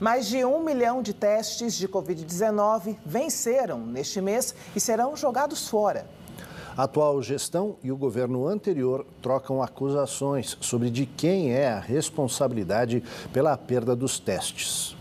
Mais de um milhão de testes de Covid-19 venceram neste mês e serão jogados fora. A atual gestão e o governo anterior trocam acusações sobre de quem é a responsabilidade pela perda dos testes.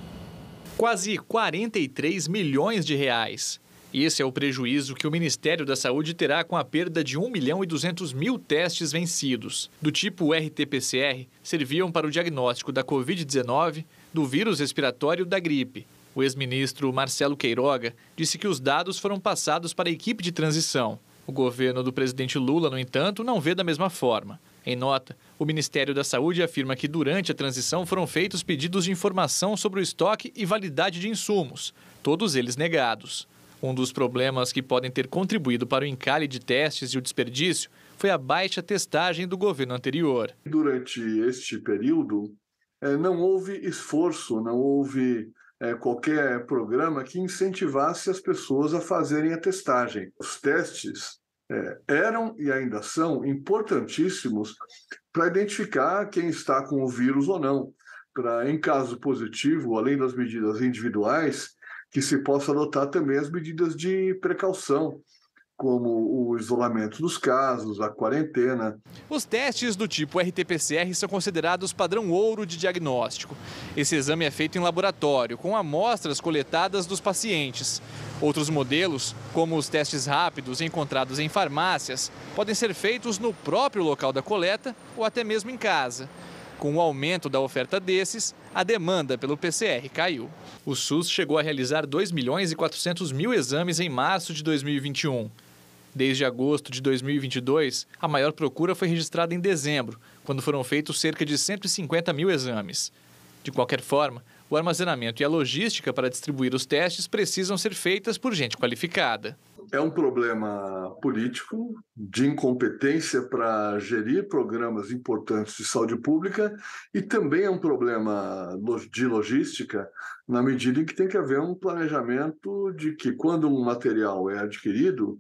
Quase 43 milhões de reais. Esse é o prejuízo que o Ministério da Saúde terá com a perda de 1 milhão e 200 mil testes vencidos. Do tipo RT-PCR, serviam para o diagnóstico da Covid-19, do vírus respiratório da gripe. O ex-ministro Marcelo Queiroga disse que os dados foram passados para a equipe de transição. O governo do presidente Lula, no entanto, não vê da mesma forma. Em nota, o Ministério da Saúde afirma que durante a transição foram feitos pedidos de informação sobre o estoque e validade de insumos, todos eles negados. Um dos problemas que podem ter contribuído para o encalhe de testes e o desperdício foi a baixa testagem do governo anterior. Durante este período, é, não houve esforço, não houve é, qualquer programa que incentivasse as pessoas a fazerem a testagem. Os testes é, eram e ainda são importantíssimos para identificar quem está com o vírus ou não, para, em caso positivo, além das medidas individuais, que se possa adotar também as medidas de precaução como o isolamento dos casos, a quarentena. Os testes do tipo RT-PCR são considerados padrão ouro de diagnóstico. Esse exame é feito em laboratório, com amostras coletadas dos pacientes. Outros modelos, como os testes rápidos encontrados em farmácias, podem ser feitos no próprio local da coleta ou até mesmo em casa. Com o aumento da oferta desses, a demanda pelo PCR caiu. O SUS chegou a realizar 2 milhões e 400 mil exames em março de 2021. Desde agosto de 2022, a maior procura foi registrada em dezembro, quando foram feitos cerca de 150 mil exames. De qualquer forma, o armazenamento e a logística para distribuir os testes precisam ser feitas por gente qualificada. É um problema político de incompetência para gerir programas importantes de saúde pública e também é um problema de logística na medida em que tem que haver um planejamento de que quando um material é adquirido,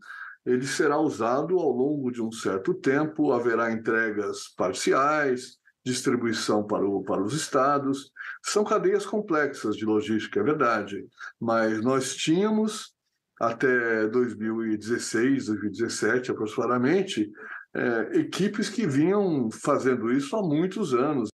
ele será usado ao longo de um certo tempo, haverá entregas parciais, distribuição para, o, para os estados. São cadeias complexas de logística, é verdade, mas nós tínhamos até 2016, 2017 aproximadamente, é, equipes que vinham fazendo isso há muitos anos.